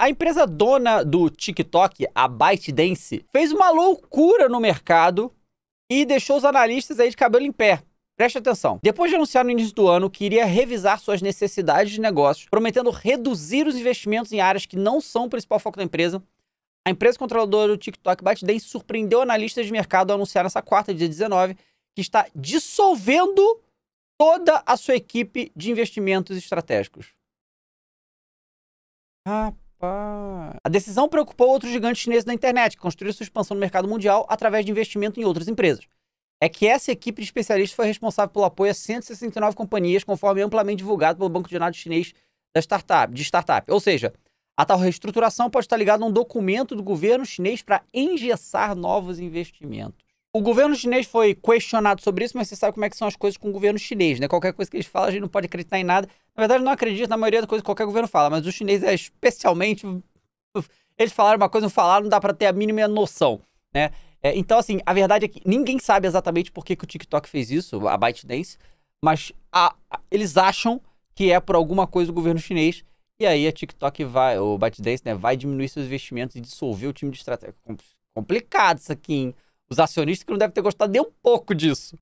A empresa dona do TikTok, a ByteDance, fez uma loucura no mercado e deixou os analistas aí de cabelo em pé. Preste atenção. Depois de anunciar no início do ano que iria revisar suas necessidades de negócios, prometendo reduzir os investimentos em áreas que não são o principal foco da empresa, a empresa controladora do TikTok, ByteDance, surpreendeu analistas de mercado ao anunciar nessa quarta, dia 19, que está dissolvendo toda a sua equipe de investimentos estratégicos. Ah. Rapaz. A decisão preocupou outro gigante chinês da internet, que construiu sua expansão no mercado mundial através de investimento em outras empresas. É que essa equipe de especialistas foi responsável pelo apoio a 169 companhias, conforme amplamente divulgado pelo Banco de Dados Chinês da startup, de startup. Ou seja, a tal reestruturação pode estar ligada a um documento do governo chinês para engessar novos investimentos. O governo chinês foi questionado sobre isso, mas você sabe como é que são as coisas com o governo chinês, né? Qualquer coisa que eles falam, a gente não pode acreditar em nada. Na verdade, não acredito na maioria das coisas que qualquer governo fala, mas o chinês é especialmente. Eles falaram uma coisa, não falaram, não dá para ter a mínima noção, né? É, então, assim, a verdade é que ninguém sabe exatamente por que, que o TikTok fez isso, a ByteDance, mas a, a, eles acham que é por alguma coisa do governo chinês. E aí a TikTok vai, o ByteDance, né, vai diminuir seus investimentos e dissolver o time de estratégia. É complicado isso aqui, hein? Os acionistas que não devem ter gostado nem um pouco disso.